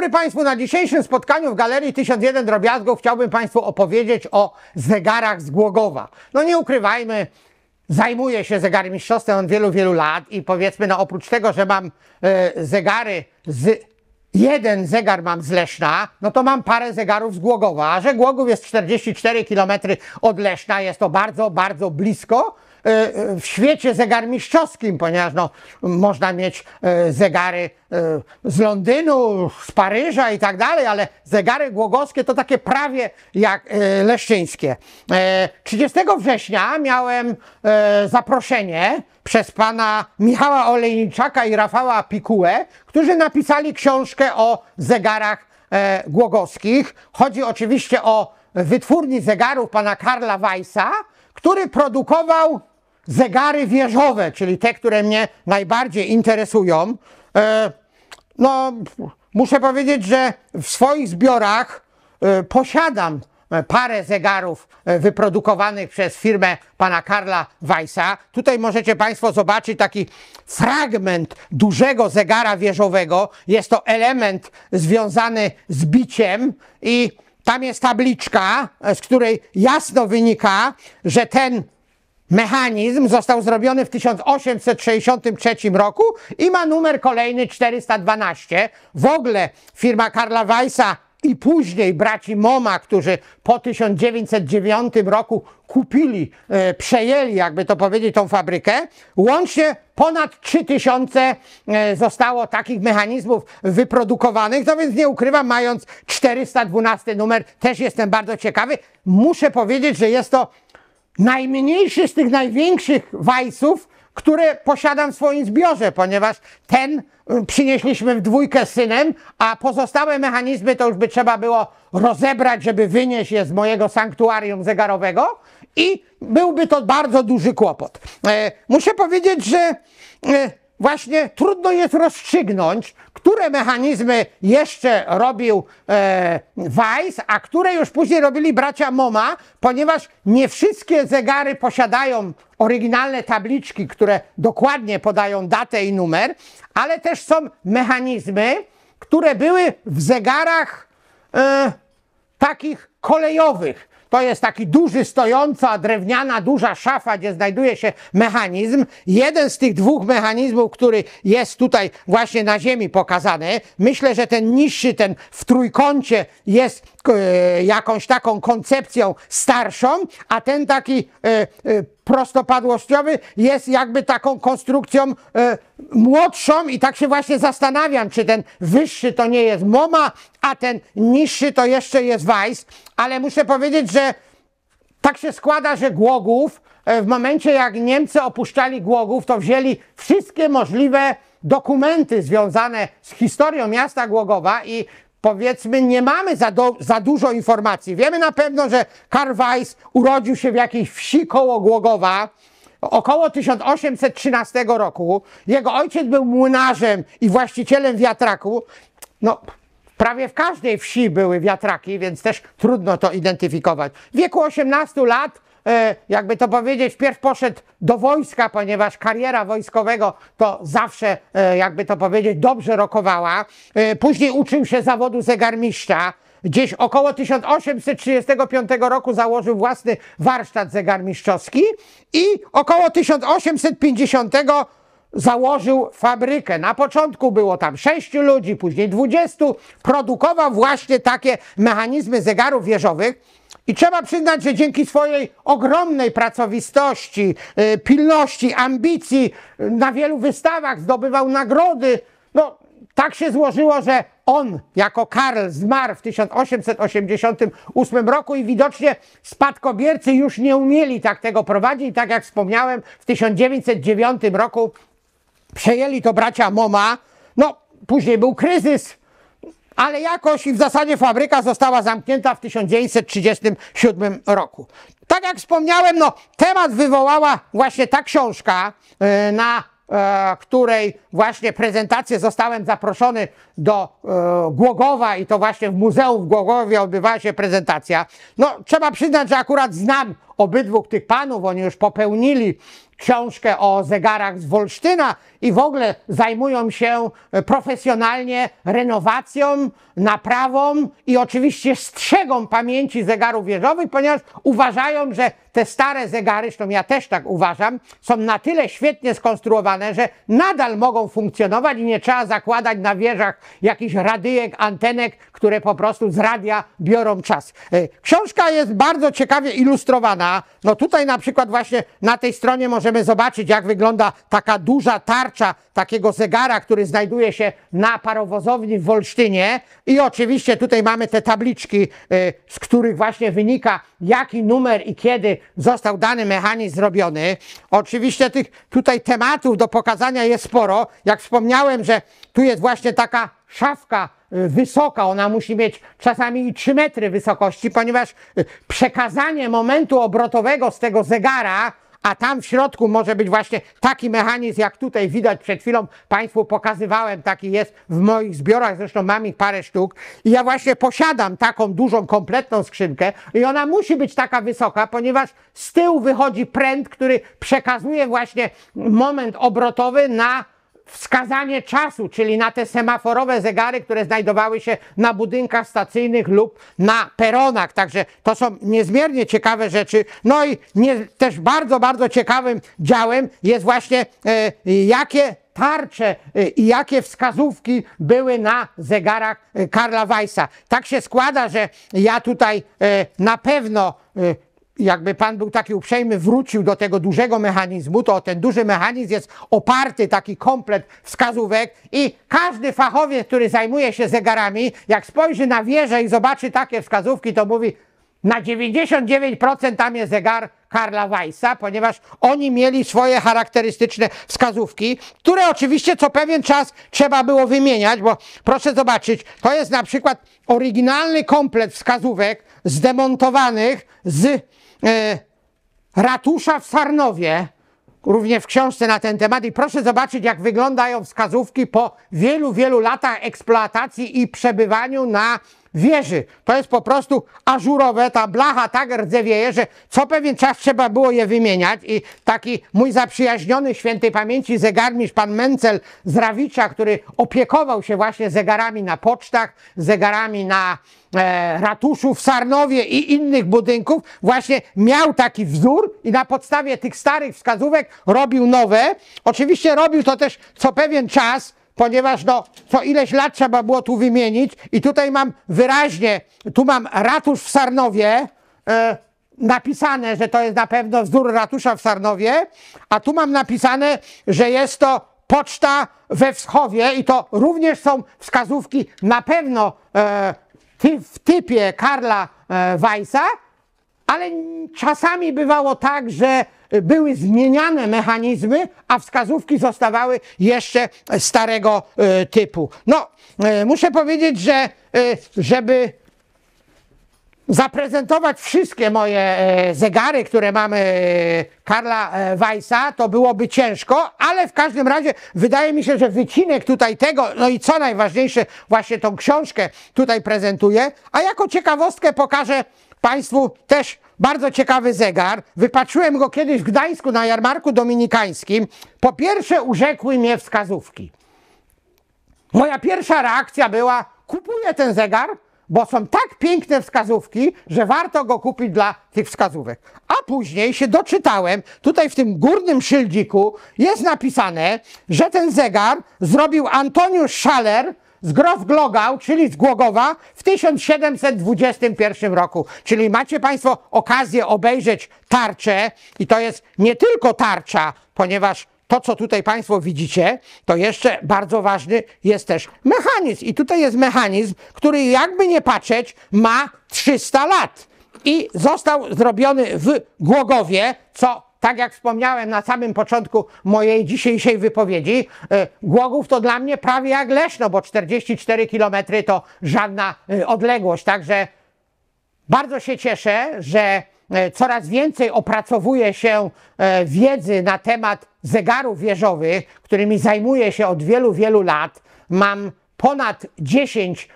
dobry Państwu. Na dzisiejszym spotkaniu w Galerii 1001 Drobiazgów chciałbym Państwu opowiedzieć o zegarach z Głogowa. No nie ukrywajmy, zajmuję się mistrzostwem od wielu, wielu lat i powiedzmy, no oprócz tego, że mam e, zegary z jeden zegar mam z Leszna, no to mam parę zegarów z Głogowa, a że Głogów jest 44 km od Leszna, jest to bardzo, bardzo blisko, E, e, w świecie zegarmistrzowskim, ponieważ no, można mieć e, zegary z Londynu, z Paryża i tak dalej, ale zegary głogowskie to takie prawie jak leszczyńskie. 30 września miałem zaproszenie przez pana Michała Olejniczaka i Rafała Pikułę, którzy napisali książkę o zegarach głogowskich. Chodzi oczywiście o wytwórni zegarów pana Karla Weissa, który produkował zegary wieżowe, czyli te, które mnie najbardziej interesują, e, no muszę powiedzieć, że w swoich zbiorach e, posiadam parę zegarów e, wyprodukowanych przez firmę pana Karla Weissa. Tutaj możecie Państwo zobaczyć taki fragment dużego zegara wieżowego. Jest to element związany z biciem i tam jest tabliczka, z której jasno wynika, że ten Mechanizm został zrobiony w 1863 roku i ma numer kolejny 412. W ogóle firma Karla Weissa i później braci Moma, którzy po 1909 roku kupili, e, przejęli, jakby to powiedzieć, tą fabrykę. Łącznie ponad 3000 e, zostało takich mechanizmów wyprodukowanych, no więc nie ukrywam, mając 412 numer, też jestem bardzo ciekawy. Muszę powiedzieć, że jest to najmniejszy z tych największych wajsów, które posiadam w swoim zbiorze, ponieważ ten y, przynieśliśmy w dwójkę z synem, a pozostałe mechanizmy to już by trzeba było rozebrać, żeby wynieść je z mojego sanktuarium zegarowego i byłby to bardzo duży kłopot. E, muszę powiedzieć, że e, właśnie trudno jest rozstrzygnąć, które mechanizmy jeszcze robił e, Weiss, a które już później robili bracia Moma, ponieważ nie wszystkie zegary posiadają oryginalne tabliczki, które dokładnie podają datę i numer, ale też są mechanizmy, które były w zegarach e, takich kolejowych, to jest taki duży, stojąca, drewniana, duża szafa, gdzie znajduje się mechanizm. Jeden z tych dwóch mechanizmów, który jest tutaj właśnie na ziemi pokazany, myślę, że ten niższy, ten w trójkącie jest E, jakąś taką koncepcją starszą, a ten taki e, e, prostopadłościowy jest jakby taką konstrukcją młodszą i tak się właśnie zastanawiam, czy ten wyższy to nie jest MoMA, a ten niższy to jeszcze jest Weiss, ale muszę powiedzieć, że tak się składa, że Głogów w momencie jak Niemcy opuszczali Głogów, to wzięli wszystkie możliwe dokumenty związane z historią miasta Głogowa i powiedzmy, nie mamy za, do, za dużo informacji. Wiemy na pewno, że Karl Weiss urodził się w jakiejś wsi koło Głogowa około 1813 roku. Jego ojciec był młynarzem i właścicielem wiatraku. No, prawie w każdej wsi były wiatraki, więc też trudno to identyfikować. W wieku 18 lat E, jakby to powiedzieć, wpierw poszedł do wojska, ponieważ kariera wojskowego to zawsze, e, jakby to powiedzieć, dobrze rokowała. E, później uczył się zawodu zegarmistrza. Gdzieś około 1835 roku założył własny warsztat zegarmistrzowski i około 1850 roku założył fabrykę. Na początku było tam sześciu ludzi, później dwudziestu. Produkował właśnie takie mechanizmy zegarów wieżowych. I trzeba przyznać, że dzięki swojej ogromnej pracowistości, y, pilności, ambicji, y, na wielu wystawach zdobywał nagrody. No, tak się złożyło, że on jako Karl zmarł w 1888 roku i widocznie spadkobiercy już nie umieli tak tego prowadzić. Tak jak wspomniałem, w 1909 roku Przejęli to bracia Moma. No, później był kryzys, ale jakoś i w zasadzie fabryka została zamknięta w 1937 roku. Tak jak wspomniałem, no, temat wywołała właśnie ta książka, e, na e, której właśnie prezentację zostałem zaproszony do e, Głogowa i to właśnie w muzeum w Głogowie odbywała się prezentacja. No, trzeba przyznać, że akurat znam obydwu tych panów, oni już popełnili książkę o zegarach z Wolsztyna i w ogóle zajmują się profesjonalnie renowacją, naprawą i oczywiście strzegą pamięci zegarów wieżowych, ponieważ uważają, że te stare zegary, zresztą ja też tak uważam, są na tyle świetnie skonstruowane, że nadal mogą funkcjonować i nie trzeba zakładać na wieżach jakichś radyjek, antenek, które po prostu z radia biorą czas. E, książka jest bardzo ciekawie ilustrowana no tutaj na przykład właśnie na tej stronie możemy zobaczyć, jak wygląda taka duża tarcza takiego zegara, który znajduje się na parowozowni w Wolsztynie. I oczywiście tutaj mamy te tabliczki, y, z których właśnie wynika, jaki numer i kiedy został dany mechanizm zrobiony. Oczywiście tych tutaj tematów do pokazania jest sporo. Jak wspomniałem, że tu jest właśnie taka szafka Y, wysoka, ona musi mieć czasami i 3 metry wysokości, ponieważ y, przekazanie momentu obrotowego z tego zegara, a tam w środku może być właśnie taki mechanizm, jak tutaj widać przed chwilą Państwu pokazywałem, taki jest w moich zbiorach, zresztą mam ich parę sztuk i ja właśnie posiadam taką dużą, kompletną skrzynkę i ona musi być taka wysoka, ponieważ z tyłu wychodzi pręd, który przekazuje właśnie moment obrotowy na wskazanie czasu, czyli na te semaforowe zegary, które znajdowały się na budynkach stacyjnych lub na peronach. Także to są niezmiernie ciekawe rzeczy. No i nie, też bardzo, bardzo ciekawym działem jest właśnie e, jakie tarcze e, i jakie wskazówki były na zegarach e, Karla Weissa. Tak się składa, że ja tutaj e, na pewno jakby Pan był taki uprzejmy, wrócił do tego dużego mechanizmu, to ten duży mechanizm jest oparty, taki komplet wskazówek i każdy fachowiec, który zajmuje się zegarami, jak spojrzy na wieżę i zobaczy takie wskazówki, to mówi na 99% tam jest zegar, Karla Weissa, ponieważ oni mieli swoje charakterystyczne wskazówki, które oczywiście co pewien czas trzeba było wymieniać, bo proszę zobaczyć, to jest na przykład oryginalny komplet wskazówek zdemontowanych z y, ratusza w Sarnowie, również w książce na ten temat i proszę zobaczyć, jak wyglądają wskazówki po wielu, wielu latach eksploatacji i przebywaniu na wieży. To jest po prostu ażurowe, ta blacha tak rdzewieje, że co pewien czas trzeba było je wymieniać i taki mój zaprzyjaźniony świętej pamięci zegarmistrz pan Mencel z Rawicza, który opiekował się właśnie zegarami na pocztach, zegarami na e, ratuszu w Sarnowie i innych budynków, właśnie miał taki wzór i na podstawie tych starych wskazówek robił nowe. Oczywiście robił to też co pewien czas, ponieważ no, co ileś lat trzeba było tu wymienić i tutaj mam wyraźnie, tu mam ratusz w Sarnowie, e, napisane, że to jest na pewno wzór ratusza w Sarnowie, a tu mam napisane, że jest to poczta we Wschowie i to również są wskazówki na pewno e, ty, w typie Karla e, Weissa, ale czasami bywało tak, że były zmieniane mechanizmy, a wskazówki zostawały jeszcze starego e, typu. No, e, muszę powiedzieć, że e, żeby zaprezentować wszystkie moje zegary, które mamy Karla Weissa, to byłoby ciężko, ale w każdym razie wydaje mi się, że wycinek tutaj tego, no i co najważniejsze, właśnie tą książkę tutaj prezentuję, a jako ciekawostkę pokażę Państwu też bardzo ciekawy zegar. Wypatrzyłem go kiedyś w Gdańsku na jarmarku dominikańskim. Po pierwsze urzekły mnie wskazówki. Moja pierwsza reakcja była, kupuję ten zegar, bo są tak piękne wskazówki, że warto go kupić dla tych wskazówek. A później się doczytałem, tutaj w tym górnym szyldziku jest napisane, że ten zegar zrobił Antoniusz Schaller z Grof czyli z Głogowa, w 1721 roku. Czyli macie Państwo okazję obejrzeć tarczę i to jest nie tylko tarcza, ponieważ to, co tutaj Państwo widzicie, to jeszcze bardzo ważny jest też mechanizm. I tutaj jest mechanizm, który jakby nie patrzeć ma 300 lat. I został zrobiony w Głogowie, co tak jak wspomniałem na samym początku mojej dzisiejszej wypowiedzi, y, Głogów to dla mnie prawie jak Leszno, bo 44 km to żadna y, odległość. Także bardzo się cieszę, że y, coraz więcej opracowuje się wiedzy na temat zegarów wieżowych, którymi zajmuję się od wielu, wielu lat. Mam ponad 10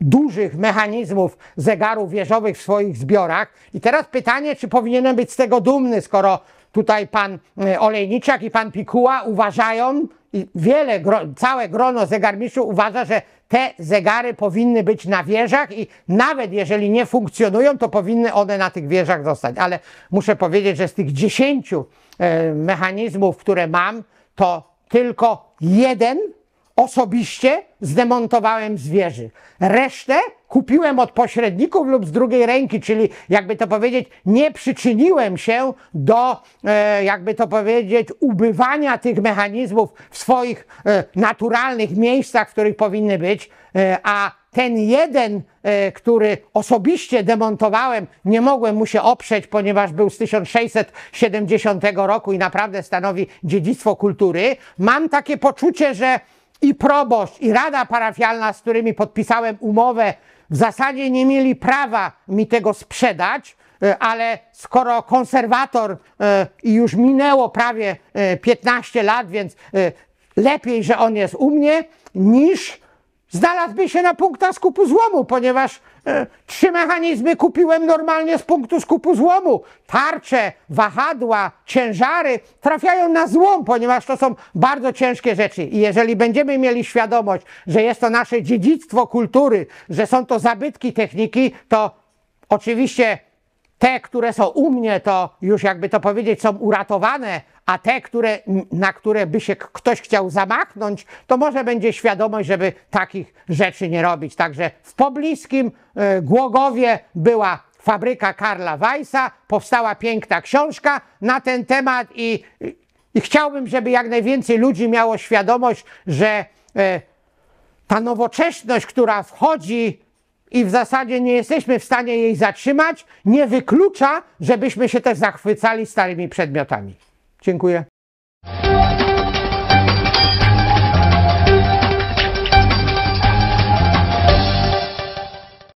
dużych mechanizmów zegarów wieżowych w swoich zbiorach. I teraz pytanie, czy powinienem być z tego dumny, skoro tutaj pan e, Olejniczak i pan Pikuła uważają, i wiele, całe grono zegarmistrzów uważa, że te zegary powinny być na wieżach i nawet jeżeli nie funkcjonują, to powinny one na tych wieżach zostać. Ale muszę powiedzieć, że z tych dziesięciu e, mechanizmów, które mam, to tylko jeden Osobiście zdemontowałem zwierzy. Resztę kupiłem od pośredników lub z drugiej ręki, czyli jakby to powiedzieć, nie przyczyniłem się do, e, jakby to powiedzieć, ubywania tych mechanizmów w swoich e, naturalnych miejscach, w których powinny być, e, a ten jeden, który osobiście demontowałem, nie mogłem mu się oprzeć, ponieważ był z 1670 roku i naprawdę stanowi dziedzictwo kultury. Mam takie poczucie, że i proboszcz, i rada parafialna, z którymi podpisałem umowę, w zasadzie nie mieli prawa mi tego sprzedać, e, ale skoro konserwator e, i już minęło prawie 15 e, lat, więc lepiej, że on jest u mnie, niż znalazłby się na punktach skupu złomu, ponieważ e, trzy mechanizmy kupiłem normalnie z punktu skupu złomu. Tarcze, wahadła, ciężary trafiają na złom, ponieważ to są bardzo ciężkie rzeczy. I jeżeli będziemy mieli świadomość, że jest to nasze dziedzictwo kultury, że są to zabytki techniki, to oczywiście te, które są u mnie, to już jakby to powiedzieć, są uratowane, a te, które, na które by się ktoś chciał zamachnąć, to może będzie świadomość, żeby takich rzeczy nie robić. Także w pobliskim y, Głogowie była fabryka Karla Weissa, powstała piękna książka na ten temat i, i chciałbym, żeby jak najwięcej ludzi miało świadomość, że y, ta nowoczesność, która wchodzi i w zasadzie nie jesteśmy w stanie jej zatrzymać, nie wyklucza, żebyśmy się też zachwycali starymi przedmiotami. Dziękuję.